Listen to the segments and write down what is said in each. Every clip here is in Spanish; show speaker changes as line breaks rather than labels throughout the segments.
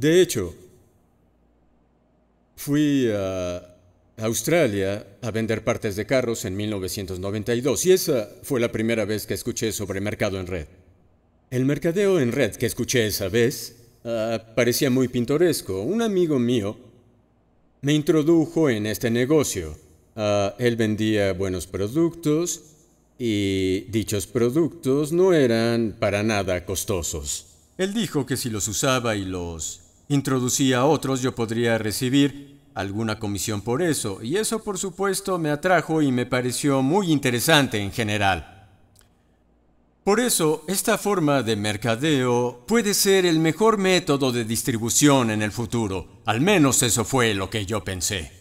De hecho, fui a Australia a vender partes de carros en 1992 y esa fue la primera vez que escuché sobre mercado en red. El mercadeo en red que escuché esa vez ah, parecía muy pintoresco. Un amigo mío me introdujo en este negocio. Ah, él vendía buenos productos y dichos productos no eran para nada costosos. Él dijo que si los usaba y los introducía a otros, yo podría recibir alguna comisión por eso, y eso por supuesto me atrajo y me pareció muy interesante en general. Por eso, esta forma de mercadeo puede ser el mejor método de distribución en el futuro, al menos eso fue lo que yo pensé.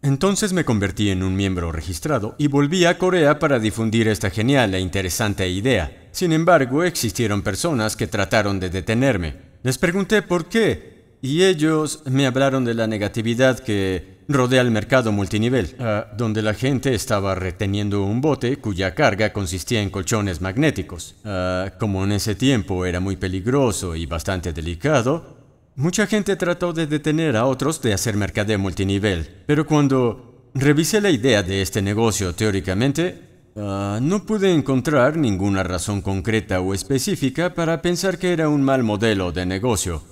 Entonces me convertí en un miembro registrado y volví a Corea para difundir esta genial e interesante idea. Sin embargo, existieron personas que trataron de detenerme. Les pregunté por qué, y ellos me hablaron de la negatividad que rodea el mercado multinivel, ah. Ah, donde la gente estaba reteniendo un bote cuya carga consistía en colchones magnéticos. Ah, como en ese tiempo era muy peligroso y bastante delicado, mucha gente trató de detener a otros de hacer mercadeo multinivel, pero cuando revisé la idea de este negocio teóricamente, no pude encontrar ninguna razón concreta o específica para pensar que era un mal modelo de negocio.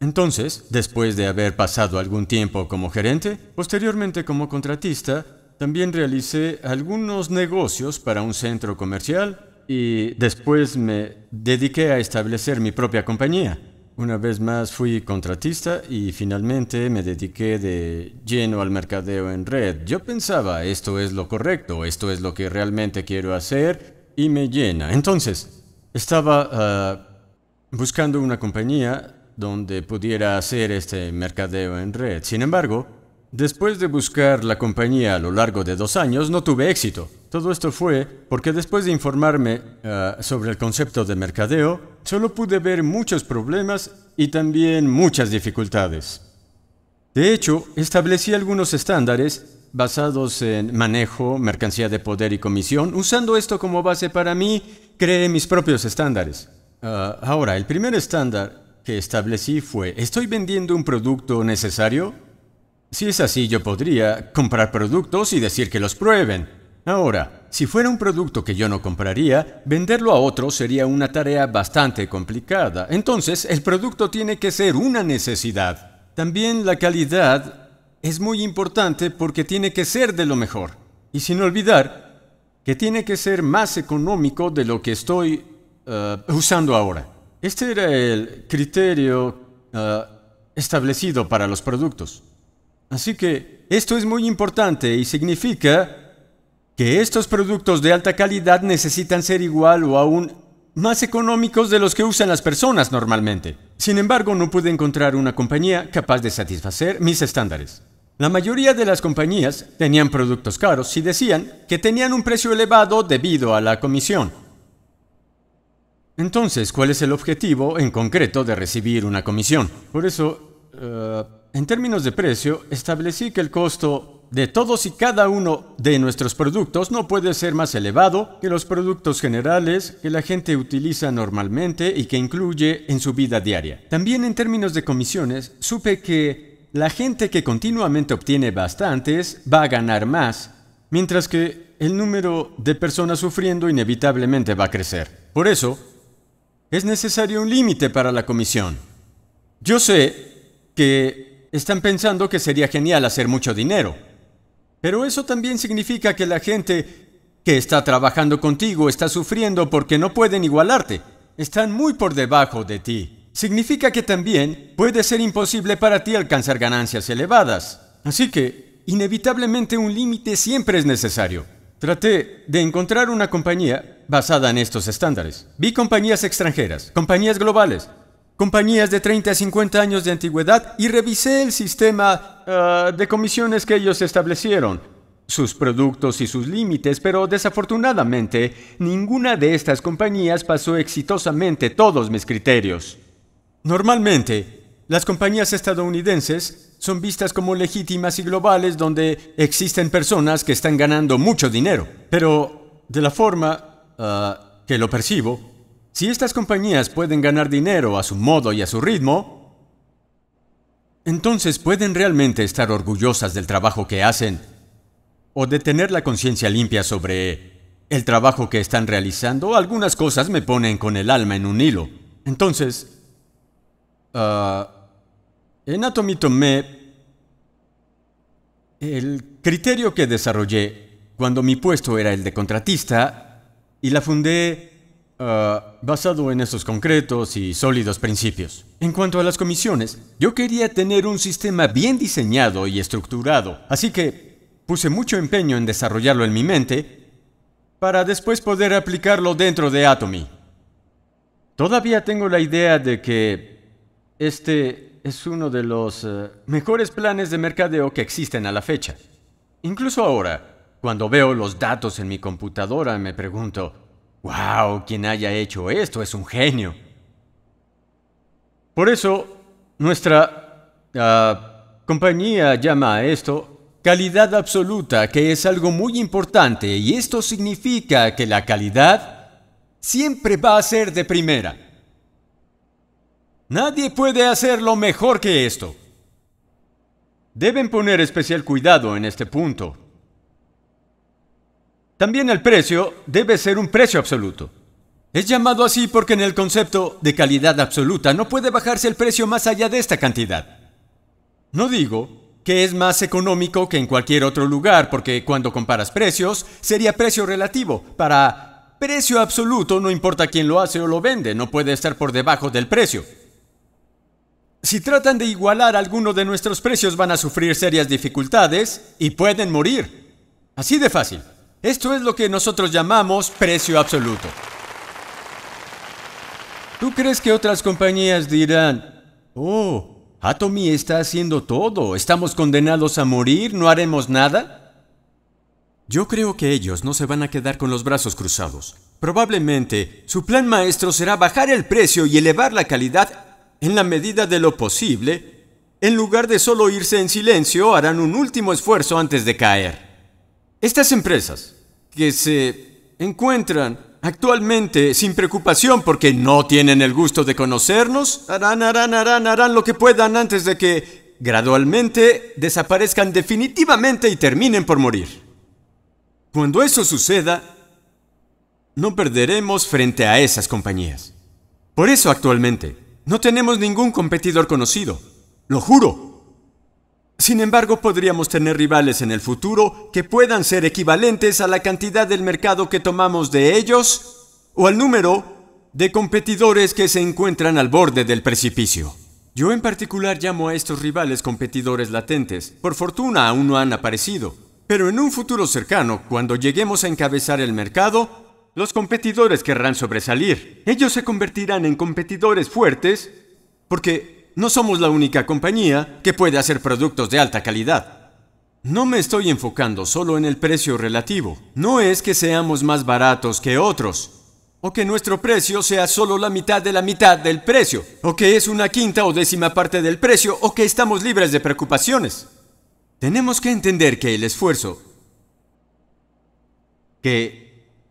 Entonces, después de haber pasado algún tiempo como gerente, posteriormente como contratista, también realicé algunos negocios para un centro comercial y después me dediqué a establecer mi propia compañía. Una vez más fui contratista y finalmente me dediqué de lleno al mercadeo en red. Yo pensaba, esto es lo correcto, esto es lo que realmente quiero hacer y me llena. Entonces, estaba ah, buscando una compañía donde pudiera hacer este mercadeo en red. Sin embargo, después de buscar la compañía a lo largo de dos años, no tuve éxito. Todo esto fue porque después de informarme ah, sobre el concepto de mercadeo, solo pude ver muchos problemas y también muchas dificultades. De hecho, establecí algunos estándares basados en manejo, mercancía de poder y comisión. Usando esto como base para mí, creé mis propios estándares. Ah, ahora, el primer estándar que establecí fue, ¿estoy vendiendo un producto necesario? Si es así, yo podría comprar productos y decir que los prueben. Ahora, si fuera un producto que yo no compraría, venderlo a otro sería una tarea bastante complicada. Entonces, el producto tiene que ser una necesidad. También la calidad es muy importante porque tiene que ser de lo mejor. Y sin olvidar que tiene que ser más económico de lo que estoy eh, usando ahora. Este era el criterio ah, establecido para los productos. Así que esto es muy importante y significa que estos productos de alta calidad necesitan ser igual o aún más económicos de los que usan las personas normalmente. Sin embargo, no pude encontrar una compañía capaz de satisfacer mis estándares. La mayoría de las compañías tenían productos caros y decían que tenían un precio elevado debido a la comisión. Entonces, ¿cuál es el objetivo en concreto de recibir una comisión? Por eso, eh, en términos de precio, establecí que el costo de todos y cada uno de nuestros productos no puede ser más elevado que los productos generales que la gente utiliza normalmente y que incluye en su vida diaria. También en términos de comisiones, supe que la gente que continuamente obtiene bastantes va a ganar más, mientras que el número de personas sufriendo inevitablemente va a crecer. Por eso, es necesario un límite para la comisión. Yo sé que están pensando que sería genial hacer mucho dinero, pero eso también significa que la gente que está trabajando contigo está sufriendo porque no pueden igualarte. Están muy por debajo de ti. Significa que también puede ser imposible para ti alcanzar ganancias elevadas. Así que, inevitablemente, un límite siempre es necesario. Traté de encontrar una compañía basada en estos estándares. Vi compañías extranjeras, compañías globales, compañías de 30 a 50 años de antigüedad y revisé el sistema ah, de comisiones que ellos establecieron, sus productos y sus límites, pero desafortunadamente ninguna de estas compañías pasó exitosamente todos mis criterios. Normalmente, las compañías estadounidenses son vistas como legítimas y globales donde existen personas que están ganando mucho dinero. Pero de la forma ah, que lo percibo, si estas compañías pueden ganar dinero a su modo y a su ritmo, entonces pueden realmente estar orgullosas del trabajo que hacen o de tener la conciencia limpia sobre el trabajo que están realizando. Algunas cosas me ponen con el alma en un hilo. Entonces, ah, en Atomy tomé el criterio que desarrollé cuando mi puesto era el de contratista y la fundé ah, basado en esos concretos y sólidos principios. En cuanto a las comisiones, yo quería tener un sistema bien diseñado y estructurado, así que puse mucho empeño en desarrollarlo en mi mente para después poder aplicarlo dentro de Atomy. Todavía tengo la idea de que este es uno de los eh, mejores planes de mercadeo que existen a la fecha. Incluso ahora, cuando veo los datos en mi computadora, me pregunto, wow, quien haya hecho esto es un genio. Por eso, nuestra ah, compañía llama a esto calidad absoluta, que es algo muy importante, y esto significa que la calidad siempre va a ser de primera. Nadie puede hacerlo mejor que esto. Deben poner especial cuidado en este punto. También el precio debe ser un precio absoluto. Es llamado así porque en el concepto de calidad absoluta no puede bajarse el precio más allá de esta cantidad. No digo que es más económico que en cualquier otro lugar porque cuando comparas precios sería precio relativo. Para precio absoluto no importa quién lo hace o lo vende, no puede estar por debajo del precio. Si tratan de igualar alguno de nuestros precios van a sufrir serias dificultades y pueden morir. Así de fácil. Esto es lo que nosotros llamamos precio absoluto. ¿Tú crees que otras compañías dirán, oh, Atomy está haciendo todo, estamos condenados a morir, no haremos nada? Yo creo que ellos no se van a quedar con los brazos cruzados. Probablemente, su plan maestro será bajar el precio y elevar la calidad en la medida de lo posible, en lugar de solo irse en silencio, harán un último esfuerzo antes de caer. Estas empresas que se encuentran actualmente sin preocupación porque no tienen el gusto de conocernos, harán, harán, harán, harán lo que puedan antes de que gradualmente desaparezcan definitivamente y terminen por morir. Cuando eso suceda, no perderemos frente a esas compañías. Por eso actualmente, no tenemos ningún competidor conocido, lo juro. Sin embargo, podríamos tener rivales en el futuro que puedan ser equivalentes a la cantidad del mercado que tomamos de ellos o al número de competidores que se encuentran al borde del precipicio. Yo en particular llamo a estos rivales competidores latentes. Por fortuna aún no han aparecido. Pero en un futuro cercano, cuando lleguemos a encabezar el mercado, los competidores querrán sobresalir. Ellos se convertirán en competidores fuertes porque no somos la única compañía que puede hacer productos de alta calidad. No me estoy enfocando solo en el precio relativo. No es que seamos más baratos que otros, o que nuestro precio sea solo la mitad de la mitad del precio, o que es una quinta o décima parte del precio, o que estamos libres de preocupaciones. Tenemos que entender que el esfuerzo que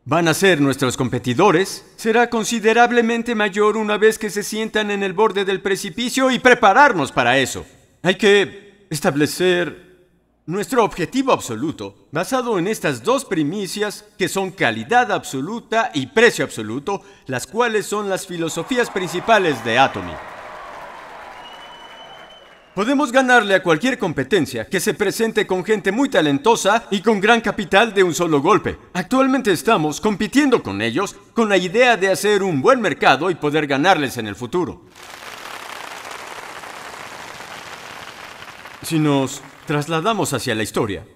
van a ser nuestros competidores será considerablemente mayor una vez que se sientan en el borde del precipicio y prepararnos para eso. Hay que establecer nuestro objetivo absoluto, basado en estas dos primicias que son calidad absoluta y precio absoluto, las cuales son las filosofías principales de Atomy. Podemos ganarle a cualquier competencia que se presente con gente muy talentosa y con gran capital de un solo golpe. Actualmente estamos compitiendo con ellos con la idea de hacer un buen mercado y poder ganarles en el futuro. Si nos trasladamos hacia la historia,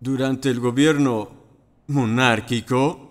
durante el gobierno monárquico,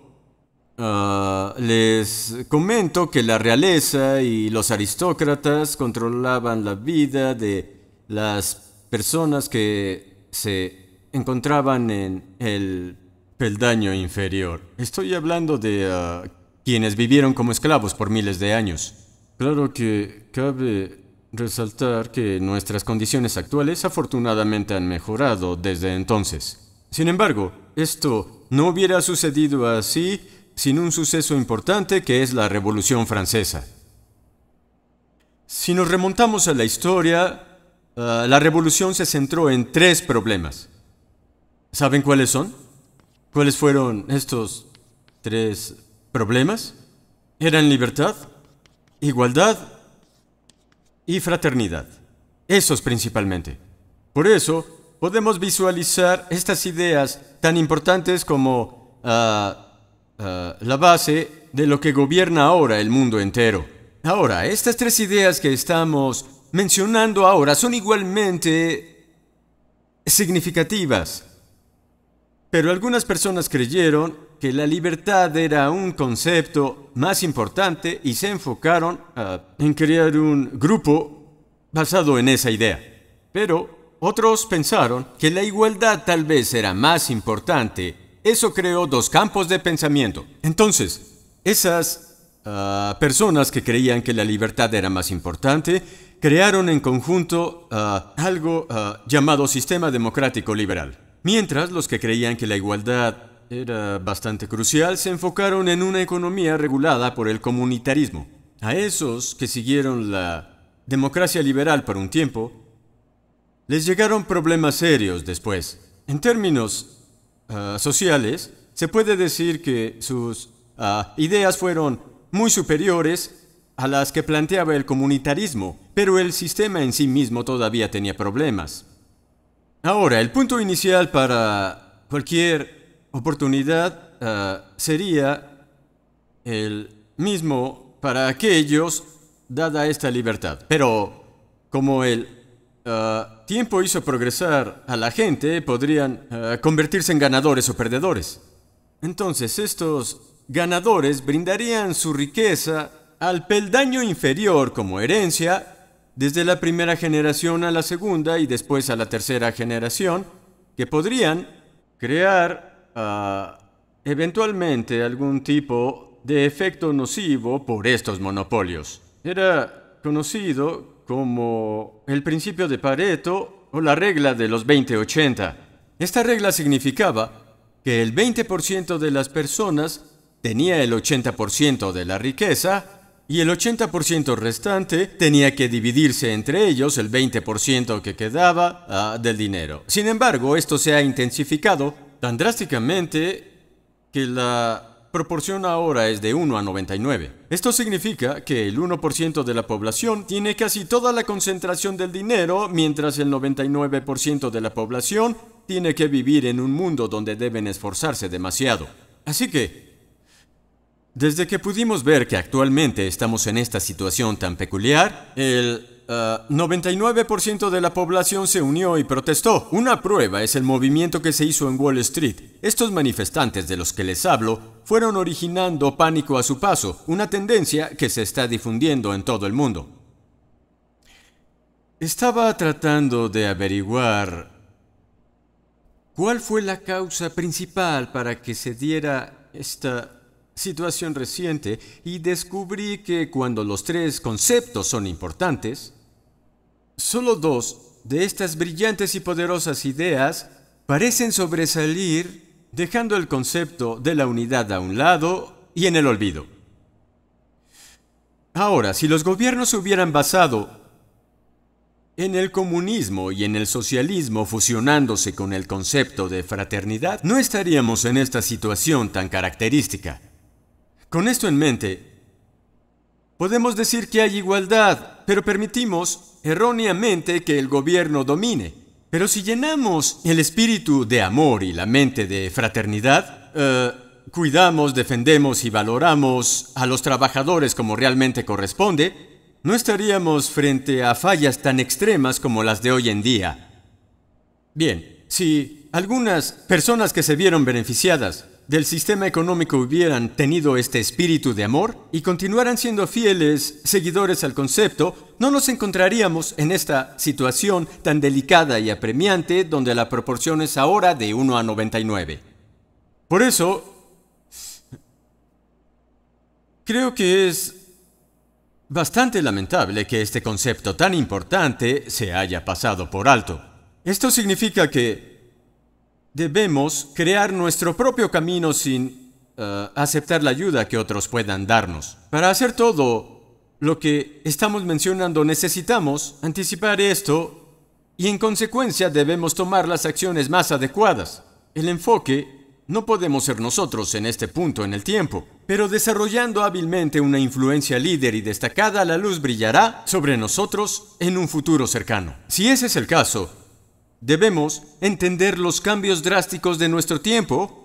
Ah, les comento que la realeza y los aristócratas controlaban la vida de las personas que se encontraban en el peldaño inferior. Estoy hablando de ah, quienes vivieron como esclavos por miles de años. Claro que cabe resaltar que nuestras condiciones actuales afortunadamente han mejorado desde entonces. Sin embargo, esto no hubiera sucedido así sin un suceso importante que es la Revolución Francesa. Si nos remontamos a la historia, eh, la revolución se centró en tres problemas. ¿Saben cuáles son? ¿Cuáles fueron estos tres problemas? Eran libertad, igualdad y fraternidad. Esos principalmente. Por eso podemos visualizar estas ideas tan importantes como eh, Ah, la base de lo que gobierna ahora el mundo entero. Ahora, estas tres ideas que estamos mencionando ahora son igualmente significativas. Pero algunas personas creyeron que la libertad era un concepto más importante y se enfocaron ah, en crear un grupo basado en esa idea. Pero otros pensaron que la igualdad tal vez era más importante eso creó dos campos de pensamiento. Entonces, esas ah, personas que creían que la libertad era más importante, crearon en conjunto ah, algo ah, llamado sistema democrático liberal. Mientras los que creían que la igualdad era bastante crucial, se enfocaron en una economía regulada por el comunitarismo. A esos que siguieron la democracia liberal por un tiempo, les llegaron problemas serios después. En términos Ah, sociales, se puede decir que sus ah, ideas fueron muy superiores a las que planteaba el comunitarismo, pero el sistema en sí mismo todavía tenía problemas. Ahora, el punto inicial para cualquier oportunidad ah, sería el mismo para aquellos dada esta libertad, pero como el Ah, tiempo hizo progresar a la gente, podrían ah, convertirse en ganadores o perdedores. Entonces, estos ganadores brindarían su riqueza al peldaño inferior como herencia desde la primera generación a la segunda y después a la tercera generación, que podrían crear ah, eventualmente algún tipo de efecto nocivo por estos monopolios. Era conocido como el principio de Pareto o la regla de los 20-80. Esta regla significaba que el 20% de las personas tenía el 80% de la riqueza y el 80% restante tenía que dividirse entre ellos el 20% que quedaba ah, del dinero. Sin embargo, esto se ha intensificado tan drásticamente que la proporción ahora es de 1 a 99. Esto significa que el 1% de la población tiene casi toda la concentración del dinero, mientras el 99% de la población tiene que vivir en un mundo donde deben esforzarse demasiado. Así que, desde que pudimos ver que actualmente estamos en esta situación tan peculiar, el 99% uh, de la población se unió y protestó. Una prueba es el movimiento que se hizo en Wall Street. Estos manifestantes de los que les hablo fueron originando pánico a su paso, una tendencia que se está difundiendo en todo el mundo. Estaba tratando de averiguar cuál fue la causa principal para que se diera esta situación reciente y descubrí que cuando los tres conceptos son importantes, solo dos de estas brillantes y poderosas ideas parecen sobresalir dejando el concepto de la unidad a un lado y en el olvido. Ahora, si los gobiernos se hubieran basado en el comunismo y en el socialismo fusionándose con el concepto de fraternidad, no estaríamos en esta situación tan característica. Con esto en mente, podemos decir que hay igualdad, pero permitimos erróneamente que el gobierno domine. Pero si llenamos el espíritu de amor y la mente de fraternidad, eh, cuidamos, defendemos y valoramos a los trabajadores como realmente corresponde, no estaríamos frente a fallas tan extremas como las de hoy en día. Bien, si algunas personas que se vieron beneficiadas del sistema económico hubieran tenido este espíritu de amor y continuaran siendo fieles seguidores al concepto, no nos encontraríamos en esta situación tan delicada y apremiante donde la proporción es ahora de 1 a 99. Por eso, creo que es bastante lamentable que este concepto tan importante se haya pasado por alto. Esto significa que debemos crear nuestro propio camino sin eh, aceptar la ayuda que otros puedan darnos. Para hacer todo lo que estamos mencionando necesitamos anticipar esto y en consecuencia debemos tomar las acciones más adecuadas. El enfoque no podemos ser nosotros en este punto en el tiempo, pero desarrollando hábilmente una influencia líder y destacada, la luz brillará sobre nosotros en un futuro cercano. Si ese es el caso, Debemos entender los cambios drásticos de nuestro tiempo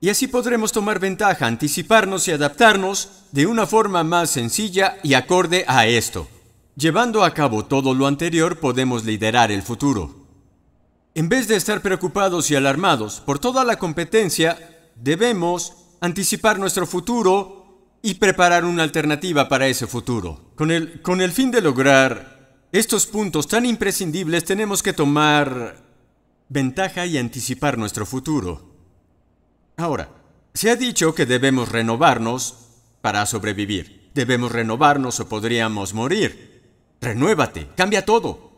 y así podremos tomar ventaja, anticiparnos y adaptarnos de una forma más sencilla y acorde a esto. Llevando a cabo todo lo anterior podemos liderar el futuro. En vez de estar preocupados y alarmados por toda la competencia, debemos anticipar nuestro futuro y preparar una alternativa para ese futuro, con el, con el fin de lograr estos puntos tan imprescindibles tenemos que tomar ventaja y anticipar nuestro futuro. Ahora, se ha dicho que debemos renovarnos para sobrevivir. Debemos renovarnos o podríamos morir. Renuévate, cambia todo.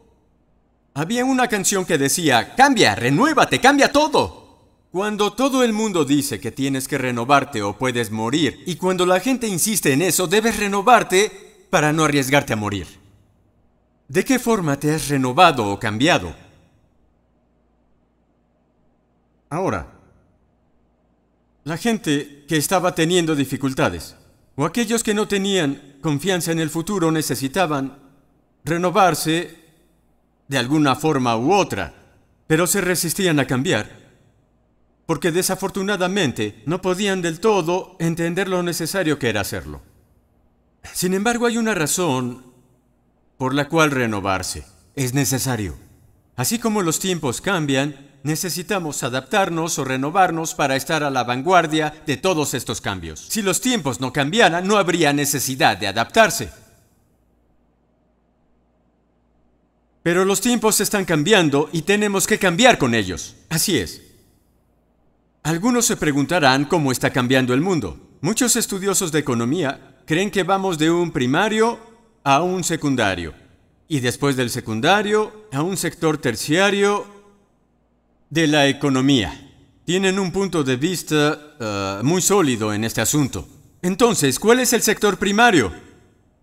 Había una canción que decía, cambia, renuévate, cambia todo. Cuando todo el mundo dice que tienes que renovarte o puedes morir, y cuando la gente insiste en eso, debes renovarte para no arriesgarte a morir. ¿De qué forma te has renovado o cambiado? Ahora, la gente que estaba teniendo dificultades o aquellos que no tenían confianza en el futuro necesitaban renovarse de alguna forma u otra, pero se resistían a cambiar porque desafortunadamente no podían del todo entender lo necesario que era hacerlo. Sin embargo, hay una razón por la cual renovarse. Es necesario. Así como los tiempos cambian, necesitamos adaptarnos o renovarnos para estar a la vanguardia de todos estos cambios. Si los tiempos no cambiaran, no habría necesidad de adaptarse. Pero los tiempos están cambiando y tenemos que cambiar con ellos. Así es. Algunos se preguntarán cómo está cambiando el mundo. Muchos estudiosos de economía creen que vamos de un primario a un secundario y después del secundario a un sector terciario de la economía. Tienen un punto de vista eh, muy sólido en este asunto. Entonces, ¿cuál es el sector primario?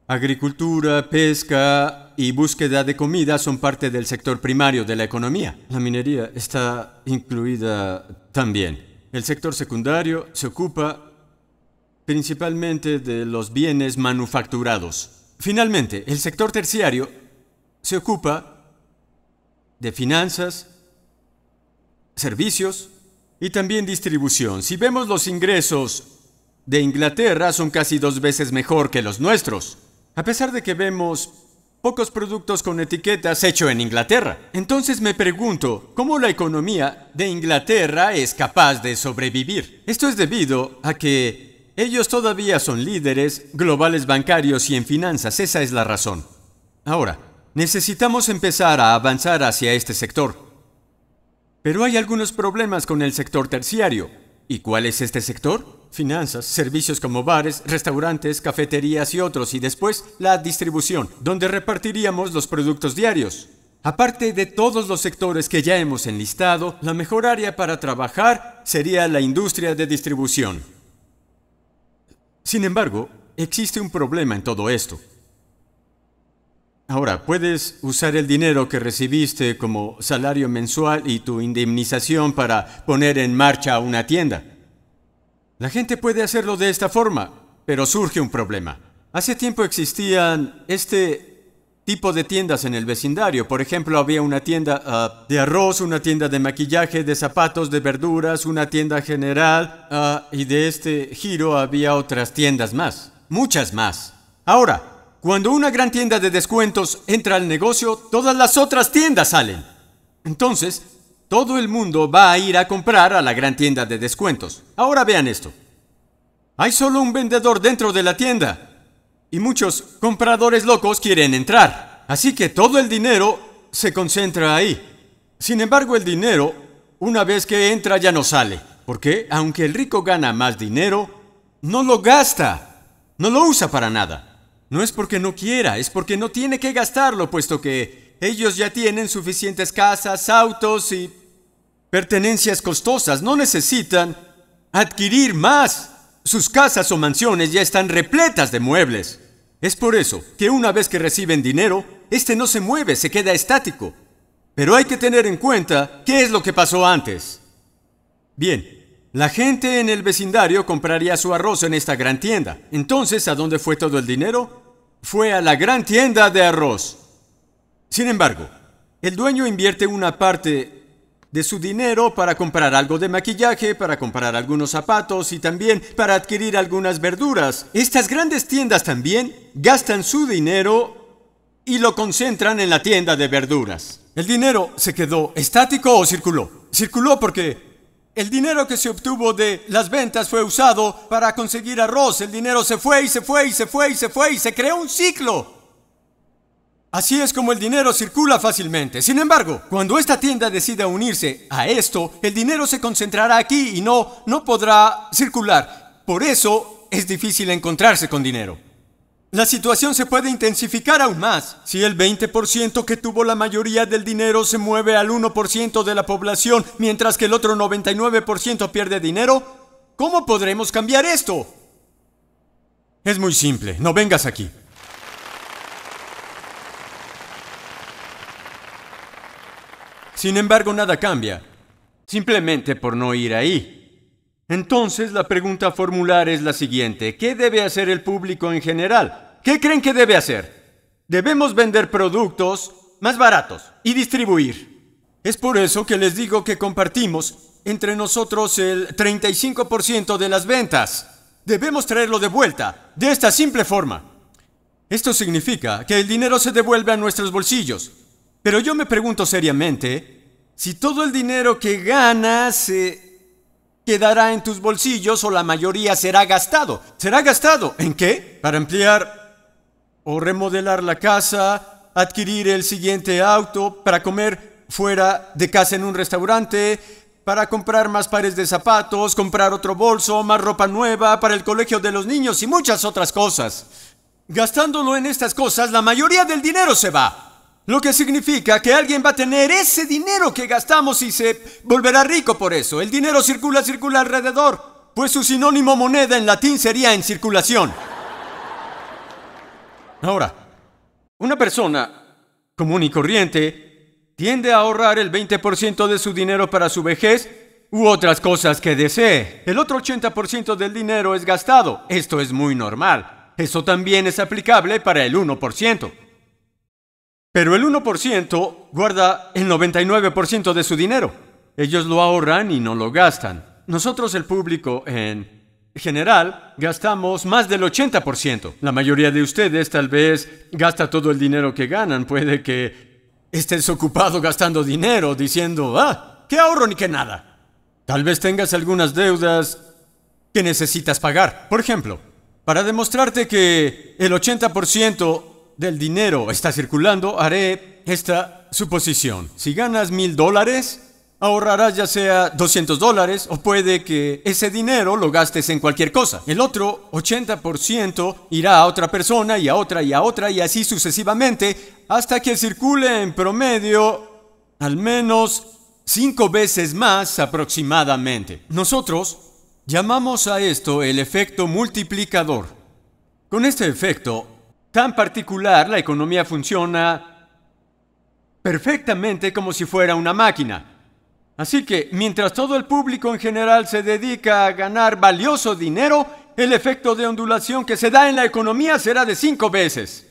Agricultura, pesca y búsqueda de comida son parte del sector primario de la economía. La minería está incluida también. El sector secundario se ocupa principalmente de los bienes manufacturados. Finalmente, el sector terciario se ocupa de finanzas, servicios y también distribución. Si vemos los ingresos de Inglaterra son casi dos veces mejor que los nuestros, a pesar de que vemos pocos productos con etiquetas hecho en Inglaterra. Entonces me pregunto, ¿cómo la economía de Inglaterra es capaz de sobrevivir? Esto es debido a que ellos todavía son líderes globales bancarios y en finanzas, esa es la razón. Ahora, Necesitamos empezar a avanzar hacia este sector. Pero hay algunos problemas con el sector terciario. ¿Y cuál es este sector? Finanzas, servicios como bares, restaurantes, cafeterías y otros, y después la distribución, donde repartiríamos los productos diarios. Aparte de todos los sectores que ya hemos enlistado, la mejor área para trabajar sería la industria de distribución. Sin embargo, existe un problema en todo esto. Ahora, puedes usar el dinero que recibiste como salario mensual y tu indemnización para poner en marcha una tienda. La gente puede hacerlo de esta forma, pero surge un problema. Hace tiempo existían este tipo de tiendas en el vecindario. Por ejemplo, había una tienda ah, de arroz, una tienda de maquillaje, de zapatos, de verduras, una tienda general, ah, y de este giro había otras tiendas más, muchas más. Ahora, cuando una gran tienda de descuentos entra al negocio, todas las otras tiendas salen. Entonces, todo el mundo va a ir a comprar a la gran tienda de descuentos. Ahora vean esto. Hay solo un vendedor dentro de la tienda y muchos compradores locos quieren entrar. Así que todo el dinero se concentra ahí. Sin embargo, el dinero, una vez que entra, ya no sale. Porque aunque el rico gana más dinero, no lo gasta, no lo usa para nada. No es porque no quiera, es porque no tiene que gastarlo, puesto que ellos ya tienen suficientes casas, autos y pertenencias costosas. No necesitan adquirir más. Sus casas o mansiones ya están repletas de muebles. Es por eso que una vez que reciben dinero, este no se mueve, se queda estático. Pero hay que tener en cuenta qué es lo que pasó antes. Bien, la gente en el vecindario compraría su arroz en esta gran tienda. Entonces, ¿a dónde fue todo el dinero? fue a la gran tienda de arroz. Sin embargo, el dueño invierte una parte de su dinero para comprar algo de maquillaje, para comprar algunos zapatos y también para adquirir algunas verduras. Estas grandes tiendas también gastan su dinero y lo concentran en la tienda de verduras. ¿El dinero se quedó estático o circuló? Circuló porque el dinero que se obtuvo de las ventas fue usado para conseguir arroz. El dinero se fue y se fue y se fue y se fue y se creó un ciclo. Así es como el dinero circula fácilmente. Sin embargo, cuando esta tienda decida unirse a esto, el dinero se concentrará aquí y no, no podrá circular. Por eso es difícil encontrarse con dinero. La situación se puede intensificar aún más si el 20% que tuvo la mayoría del dinero se mueve al 1% de la población mientras que el otro 99% pierde dinero. ¿Cómo podremos cambiar esto? Es muy simple, no vengas aquí. Sin embargo, nada cambia. Simplemente por no ir ahí. Entonces la pregunta a formular es la siguiente. ¿Qué debe hacer el público en general? ¿Qué creen que debe hacer? Debemos vender productos más baratos y distribuir. Es por eso que les digo que compartimos entre nosotros el 35% de las ventas. Debemos traerlo de vuelta, de esta simple forma. Esto significa que el dinero se devuelve a nuestros bolsillos. Pero yo me pregunto seriamente, si todo el dinero que ganas se quedará en tus bolsillos o la mayoría será gastado. ¿Será gastado? ¿En qué? Para ampliar o remodelar la casa, adquirir el siguiente auto, para comer fuera de casa en un restaurante, para comprar más pares de zapatos, comprar otro bolso, más ropa nueva para el colegio de los niños y muchas otras cosas. Gastándolo en estas cosas, la mayoría del dinero se va. Lo que significa que alguien va a tener ese dinero que gastamos y se volverá rico por eso. El dinero circula, circula alrededor, pues su sinónimo moneda en latín sería en circulación. Ahora, una persona común y corriente tiende a ahorrar el 20% de su dinero para su vejez u otras cosas que desee. El otro 80% del dinero es gastado. Esto es muy normal. Eso también es aplicable para el 1%. Pero el 1% guarda el 99% de su dinero. Ellos lo ahorran y no lo gastan. Nosotros, el público, en general, gastamos más del 80%. La mayoría de ustedes tal vez gasta todo el dinero que ganan. Puede que estés ocupado gastando dinero diciendo, ah, qué ahorro ni qué nada. Tal vez tengas algunas deudas que necesitas pagar. Por ejemplo, para demostrarte que el 80% del dinero está circulando, haré esta suposición. Si ganas mil dólares, ahorrarás ya sea 200 dólares o puede que ese dinero lo gastes en cualquier cosa. El otro 80% irá a otra persona y a otra y a otra y así sucesivamente hasta que circule en promedio al menos cinco veces más aproximadamente. Nosotros llamamos a esto el efecto multiplicador. Con este efecto, tan particular, la economía funciona perfectamente como si fuera una máquina. Así que, mientras todo el público en general se dedica a ganar valioso dinero, el efecto de ondulación que se da en la economía será de cinco veces.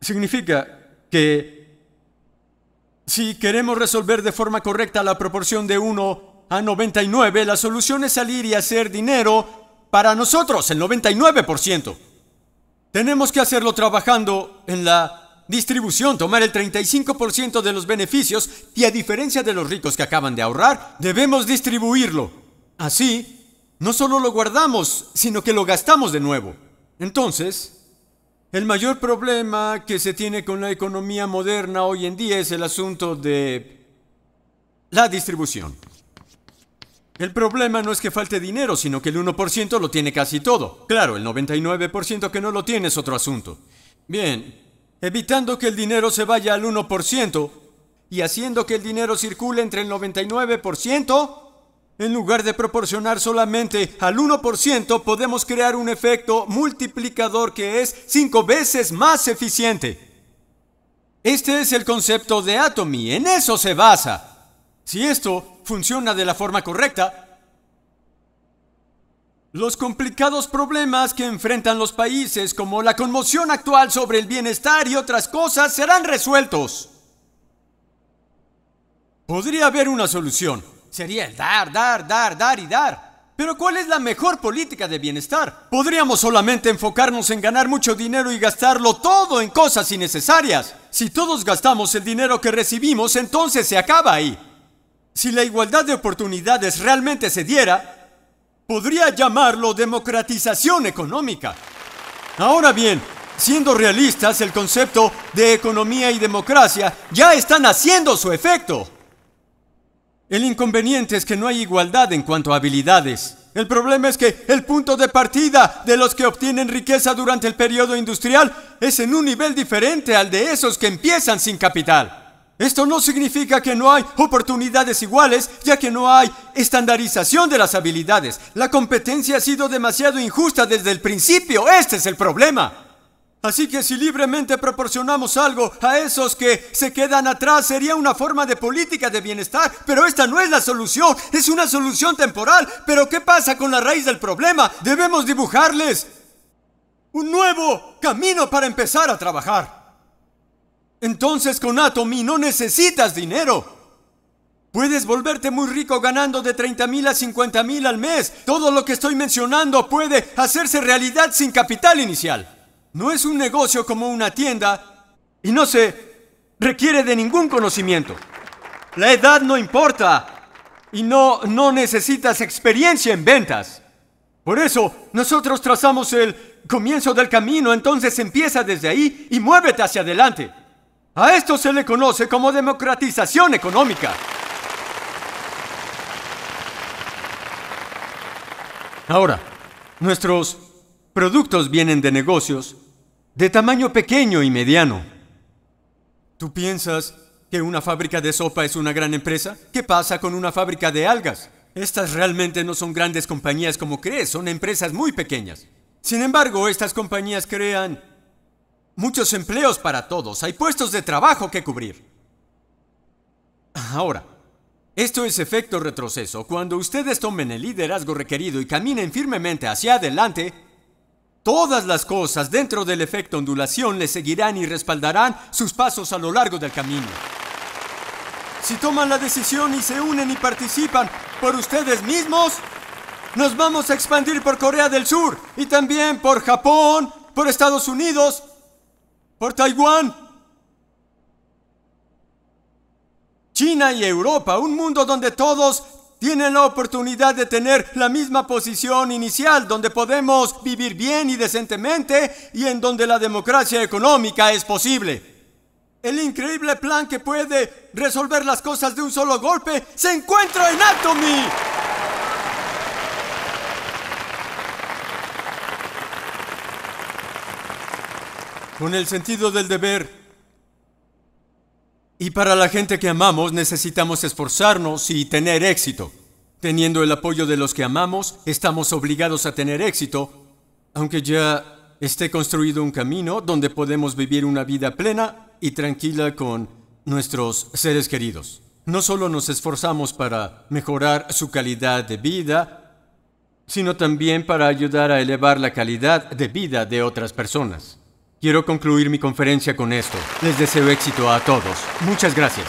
Significa que si queremos resolver de forma correcta la proporción de 1 a 99, la solución es salir y hacer dinero para nosotros, el 99%. Tenemos que hacerlo trabajando en la distribución, tomar el 35% de los beneficios y a diferencia de los ricos que acaban de ahorrar, debemos distribuirlo. Así, no solo lo guardamos, sino que lo gastamos de nuevo. Entonces, el mayor problema que se tiene con la economía moderna hoy en día es el asunto de la distribución. El problema no es que falte dinero, sino que el 1% lo tiene casi todo. Claro, el 99% que no lo tiene es otro asunto. Bien, evitando que el dinero se vaya al 1% y haciendo que el dinero circule entre el 99%, en lugar de proporcionar solamente al 1%, podemos crear un efecto multiplicador que es 5 veces más eficiente. Este es el concepto de Atomy, en eso se basa. Si esto funciona de la forma correcta, los complicados problemas que enfrentan los países como la conmoción actual sobre el bienestar y otras cosas serán resueltos. Podría haber una solución. Sería el dar, dar, dar, dar y dar. Pero ¿cuál es la mejor política de bienestar? Podríamos solamente enfocarnos en ganar mucho dinero y gastarlo todo en cosas innecesarias. Si todos gastamos el dinero que recibimos, entonces se acaba ahí. Si la igualdad de oportunidades realmente se diera, podría llamarlo democratización económica. Ahora bien, siendo realistas, el concepto de economía y democracia ya están haciendo su efecto. El inconveniente es que no hay igualdad en cuanto a habilidades. El problema es que el punto de partida de los que obtienen riqueza durante el periodo industrial es en un nivel diferente al de esos que empiezan sin capital. Esto no significa que no hay oportunidades iguales, ya que no hay estandarización de las habilidades. La competencia ha sido demasiado injusta desde el principio. Este es el problema. Así que si libremente proporcionamos algo a esos que se quedan atrás, sería una forma de política de bienestar. Pero esta no es la solución, es una solución temporal. Pero ¿qué pasa con la raíz del problema? Debemos dibujarles un nuevo camino para empezar a trabajar. Entonces con Atomy no necesitas dinero. Puedes volverte muy rico ganando de 30 mil a 50 mil al mes. Todo lo que estoy mencionando puede hacerse realidad sin capital inicial. No es un negocio como una tienda y no se requiere de ningún conocimiento. La edad no importa y no, no necesitas experiencia en ventas. Por eso, nosotros trazamos el comienzo del camino, entonces empieza desde ahí y muévete hacia adelante. A esto se le conoce como democratización económica. Ahora, nuestros productos vienen de negocios de tamaño pequeño y mediano. ¿Tú piensas que una fábrica de sopa es una gran empresa? ¿Qué pasa con una fábrica de algas? Estas realmente no son grandes compañías como crees, son empresas muy pequeñas. Sin embargo, estas compañías crean Muchos empleos para todos, hay puestos de trabajo que cubrir. Ahora, esto es efecto retroceso. Cuando ustedes tomen el liderazgo requerido y caminen firmemente hacia adelante, todas las cosas dentro del efecto ondulación le seguirán y respaldarán sus pasos a lo largo del camino. Si toman la decisión y se unen y participan por ustedes mismos, nos vamos a expandir por Corea del Sur y también por Japón, por Estados Unidos por Taiwán. China y Europa, un mundo donde todos tienen la oportunidad de tener la misma posición inicial, donde podemos vivir bien y decentemente y en donde la democracia económica es posible. El increíble plan que puede resolver las cosas de un solo golpe se encuentra en Atomy. con el sentido del deber. Y para la gente que amamos necesitamos esforzarnos y tener éxito. Teniendo el apoyo de los que amamos, estamos obligados a tener éxito, aunque ya esté construido un camino donde podemos vivir una vida plena y tranquila con nuestros seres queridos. No solo nos esforzamos para mejorar su calidad de vida, sino también para ayudar a elevar la calidad de vida de otras personas. Quiero concluir mi conferencia con esto. Les deseo éxito a todos. Muchas gracias.